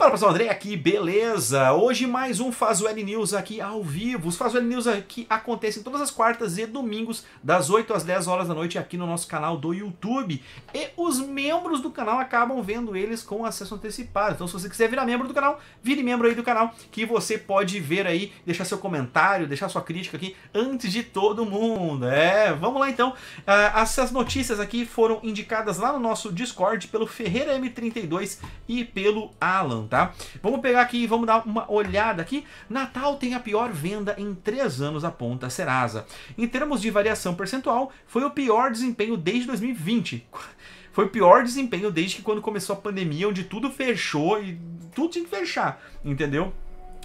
Fala pessoal, André aqui, beleza? Hoje mais um Fazuel News aqui ao vivo. Os Fazuel News aqui acontecem todas as quartas e domingos, das 8 às 10 horas da noite, aqui no nosso canal do YouTube. E os membros do canal acabam vendo eles com acesso antecipado. Então, se você quiser virar membro do canal, vire membro aí do canal, que você pode ver aí, deixar seu comentário, deixar sua crítica aqui antes de todo mundo. É, vamos lá então. essas ah, notícias aqui foram indicadas lá no nosso Discord pelo Ferreira M32 e pelo Alan tá? Vamos pegar aqui, vamos dar uma olhada aqui. Natal tem a pior venda em três anos, aponta a Serasa. Em termos de variação percentual, foi o pior desempenho desde 2020. Foi o pior desempenho desde que quando começou a pandemia, onde tudo fechou e tudo tinha que fechar, entendeu?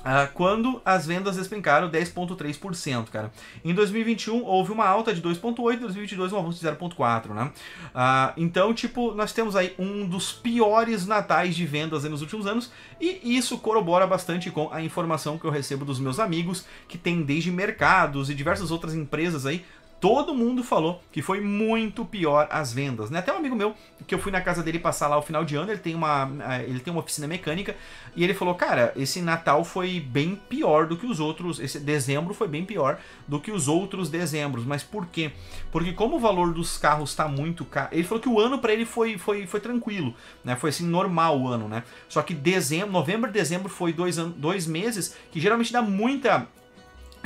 Uh, quando as vendas despencaram 10,3%, cara. Em 2021 houve uma alta de 2,8%, em 2022 um avanço de 0,4%, né? Uh, então, tipo, nós temos aí um dos piores natais de vendas nos últimos anos e isso corrobora bastante com a informação que eu recebo dos meus amigos que tem desde mercados e diversas outras empresas aí todo mundo falou que foi muito pior as vendas, né? Até um amigo meu que eu fui na casa dele passar lá o final de ano, ele tem uma eh, ele tem uma oficina mecânica e ele falou: "Cara, esse Natal foi bem pior do que os outros, esse dezembro foi bem pior do que os outros dezembros". Mas por quê? Porque como o valor dos carros está muito caro, ele falou que o ano para ele foi, foi foi tranquilo, né? Foi assim normal o ano, né? Só que dezembro, novembro e dezembro foi dois, dois meses que geralmente dá muita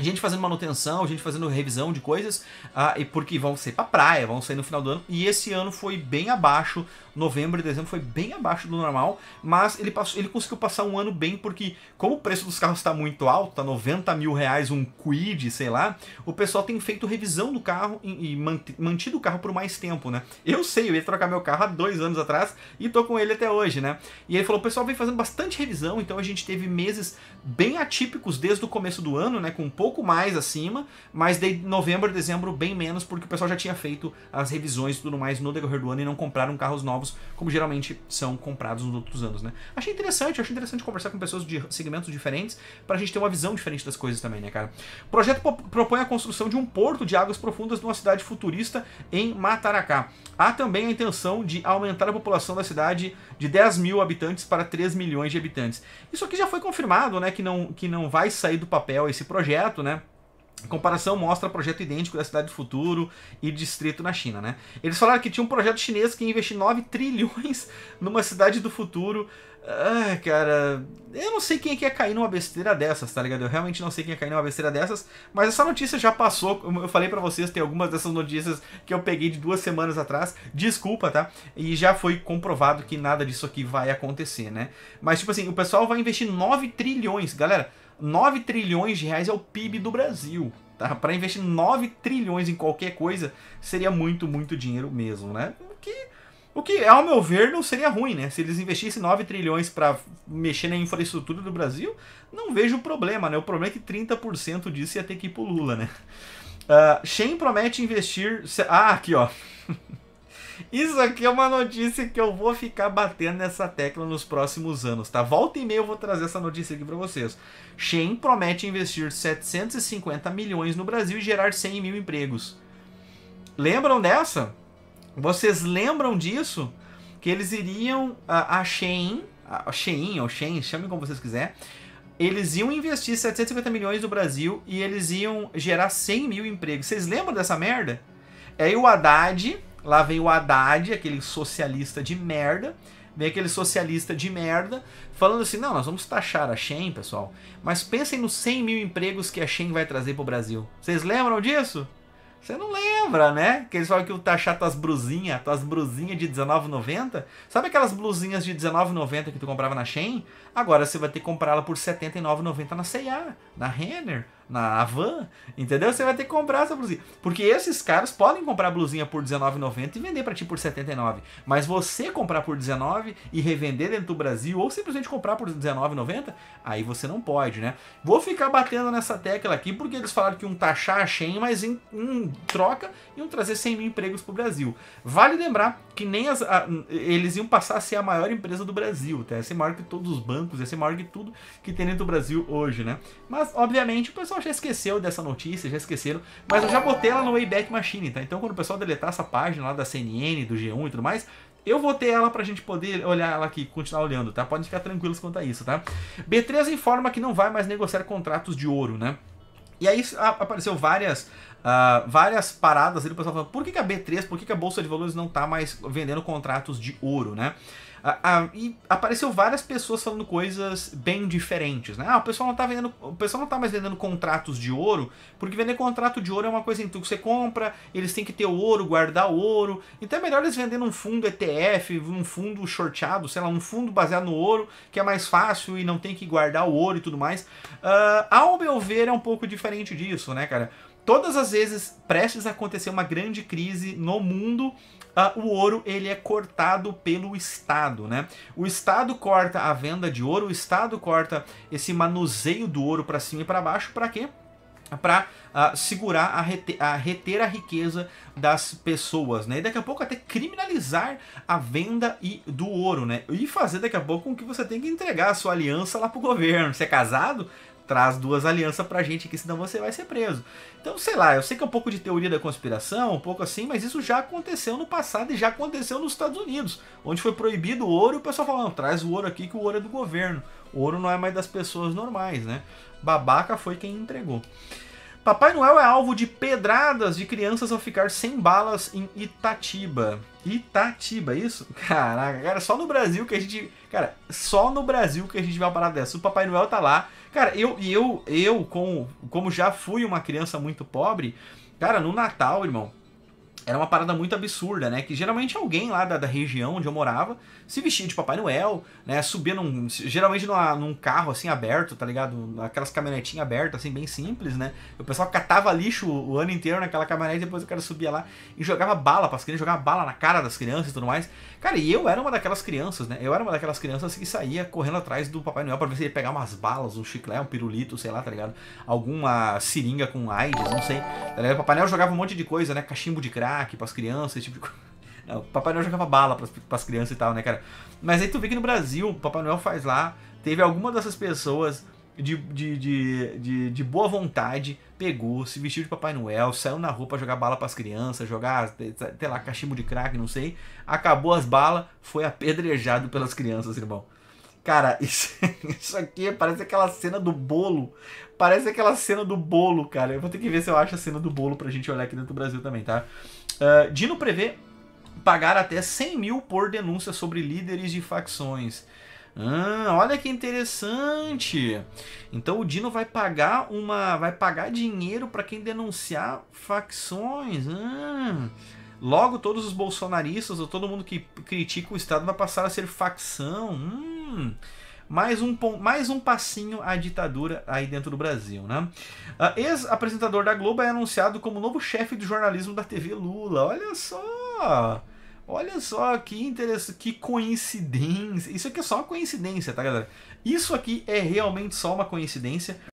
gente fazendo manutenção, gente fazendo revisão de coisas, ah, e porque vão ser pra praia, vão sair no final do ano. E esse ano foi bem abaixo, novembro e dezembro foi bem abaixo do normal, mas ele, passou, ele conseguiu passar um ano bem, porque como o preço dos carros está muito alto, tá 90 mil reais um quid, sei lá, o pessoal tem feito revisão do carro e, mantido o carro por mais tempo, né? Eu sei, eu ia trocar meu carro há dois anos atrás e tô com ele até hoje, né? E ele falou, o pessoal vem fazendo bastante revisão, então a gente teve meses bem atípicos desde o começo do ano, né? Com pouco pouco mais acima, mas de novembro a dezembro bem menos, porque o pessoal já tinha feito as revisões e tudo mais no decorrer do ano e não compraram carros novos, como geralmente são comprados nos outros anos, né? Achei interessante, achei interessante conversar com pessoas de segmentos diferentes para a gente ter uma visão diferente das coisas também, né, cara? O projeto propõe a construção de um porto de águas profundas numa cidade futurista em Mataracá. Há também a intenção de aumentar a população da cidade de 10 mil habitantes para 3 milhões de habitantes. Isso aqui já foi confirmado, né, que não, que não vai sair do papel esse projeto, projeto, né? A comparação mostra projeto idêntico da Cidade do Futuro e Distrito na China, né? Eles falaram que tinha um projeto chinês que ia investir 9 trilhões numa Cidade do Futuro. cara, eu não sei quem é que ia cair numa besteira dessas, tá ligado? Eu realmente não sei quem ia cair numa besteira dessas, mas essa notícia já passou. Eu falei para vocês, tem algumas dessas notícias que eu peguei de duas semanas atrás. Desculpa, tá? E já foi comprovado que nada disso aqui vai acontecer, né? Mas, tipo assim, o pessoal vai investir 9 trilhões, galera. 9 trilhões de reais é o PIB do Brasil. Tá? Para investir 9 trilhões em qualquer coisa seria muito, muito dinheiro mesmo, né? O que, o que ao meu ver, não seria ruim, né? Se eles investissem 9 trilhões para mexer na infraestrutura do Brasil, não vejo problema, né? O problema é que 30% disso ia ter que ir pro Lula, né? Uh, Shen promete investir. Ah, aqui ó. Isso aqui é uma notícia que eu vou ficar batendo nessa tecla nos próximos anos, tá? Volta e meia eu vou trazer essa notícia aqui para vocês. Shein promete investir 750 milhões no Brasil e gerar 100 mil empregos. Lembram dessa? Vocês lembram disso? Que eles iriam a, a Shein, a Shein ou Shein, chame como vocês quiser, eles iam investir 750 milhões no Brasil e eles iam gerar 100 mil empregos. Vocês lembram dessa merda? Aí é, o Haddad Lá vem o Haddad, aquele socialista de merda, vem aquele socialista de merda, falando assim: não, nós vamos taxar a Shen, pessoal, mas pensem nos 100 mil empregos que a Shen vai trazer pro Brasil. Vocês lembram disso? Você não lembra, né? Que eles falam que o taxar tuas brusinhas, tuas brusinhas de R$19,90. Sabe aquelas blusinhas de R$19,90 que tu comprava na Shein? Agora você vai ter que comprá-la por R$79,90 na C&A, na Renner, na Avan, entendeu? Você vai ter que comprar essa blusinha. Porque esses caras podem comprar blusinha por R$19,90 e vender para ti por R$79. Mas você comprar por R$19 e revender dentro do Brasil, ou simplesmente comprar por R$19,90, aí você não pode, né? Vou ficar batendo nessa tecla aqui, porque eles falaram que um taxar a Shein, mas em, um troca, iam trazer 100 mil empregos para o Brasil. Vale lembrar que nem as, a, eles iam passar a ser a maior empresa do Brasil, tá? Ia ser é maior que todos os bancos, ia ser é maior que tudo que tem dentro do Brasil hoje, né? Mas, obviamente, o pessoal pessoal já esqueceu dessa notícia, já esqueceram, mas eu já botei ela no Wayback Machine, tá? Então quando o pessoal deletar essa página lá da CNN, do G1 e tudo mais, eu vou ter ela pra gente poder olhar ela aqui, continuar olhando, tá? Podem ficar tranquilos quanto a isso, tá? B3 informa que não vai mais negociar contratos de ouro, né? E aí apareceu várias Uh, várias paradas ali, o pessoal fala, por que, que a B3, por que, que, a Bolsa de Valores não tá mais vendendo contratos de ouro, né? Uh, uh, e apareceu várias pessoas falando coisas bem diferentes, né? Ah, o pessoal não tá vendendo, o pessoal não tá mais vendendo contratos de ouro, porque vender contrato de ouro é uma coisa em assim, que você compra, eles têm que ter ouro, guardar ouro. Então é melhor eles vendendo um fundo ETF, um fundo shorteado, sei lá, um fundo baseado no ouro, que é mais fácil e não tem que guardar o ouro e tudo mais. ao meu ver é um pouco diferente disso, né, cara? todas as vezes prestes a acontecer uma grande crise no mundo, Uh, o ouro ele é cortado pelo Estado, né? O Estado corta a venda de ouro, o Estado corta esse manuseio do ouro para cima e para baixo, para quê? Para uh, ah, segurar, a reter, a reter a riqueza das pessoas, né? E daqui a pouco até criminalizar a venda e, do ouro, né? E fazer daqui a pouco com que você tenha que entregar a sua aliança lá pro governo. Você é casado? traz duas alianças pra gente aqui, senão você vai ser preso. Então, sei lá, eu sei que é um pouco de teoria da conspiração, um pouco assim, mas isso já aconteceu no passado e já aconteceu nos Estados Unidos, onde foi proibido o ouro e o pessoal falou, não, traz o ouro aqui que o ouro é do governo. O ouro não é mais das pessoas normais, né? Babaca foi quem entregou. Papai Noel é alvo de pedradas de crianças ao ficar sem balas em Itatiba. Itatiba, isso? Caraca, cara, só no Brasil que a gente. Cara, só no Brasil que a gente vê uma parada dessa. O Papai Noel tá lá. Cara, eu, eu, eu como, como já fui uma criança muito pobre, cara, no Natal, irmão, era uma parada muito absurda, né? Que geralmente alguém lá da, da região onde eu morava se vestia de Papai Noel, né? Subia num, geralmente numa, num carro assim aberto, tá ligado? Aquelas caminhonetinhas abertas, assim, bem simples, né? O pessoal catava lixo o, ano inteiro naquela caminhonete, depois o cara subia lá e jogava bala as crianças, jogava bala na cara das crianças e tudo mais. Cara, e eu era uma daquelas crianças, né? Eu era uma daquelas crianças que saía correndo atrás do Papai Noel pra ver se ele pegar umas balas, um chiclete, um pirulito, sei lá, tá ligado? Alguma seringa com AIDS, não sei. Tá O Papai Noel jogava um monte de coisa, né? Cachimbo de crack crack pras crianças, tipo Não, Papai Noel jogava bala pras, pras crianças e tal, né, cara? Mas aí tu vê que no Brasil, Papai Noel faz lá, teve alguma dessas pessoas de, de, de, de, de boa vontade, pegou, se vestiu de Papai Noel, saiu na rua pra jogar bala pras crianças, jogar, sei lá, cachimbo de crack, não sei. Acabou as balas, foi apedrejado pelas crianças, irmão. Cara, isso, isso, aqui parece aquela cena do bolo. Parece aquela cena do bolo, cara. Eu vou ter que ver se eu acho a cena do bolo pra gente olhar aqui dentro do Brasil também, tá? Eh, Dino prevê pagar até 100 mil por denúncia sobre líderes de facções. Ah, olha que interessante. Então o Dino vai pagar uma, vai pagar dinheiro para quem denunciar facções. Ah, logo todos os bolsonaristas ou todo mundo que critica o Estado vai passar a ser facção. Hum mais um, mais um passinho à ditadura aí dentro do Brasil. Né? Uh, Ex-apresentador da Globo é anunciado como novo chefe do jornalismo da TV Lula. Olha só! Olha só que interessante, que coincidência. Isso aqui é só uma coincidência, tá, galera? Isso aqui é realmente só uma coincidência.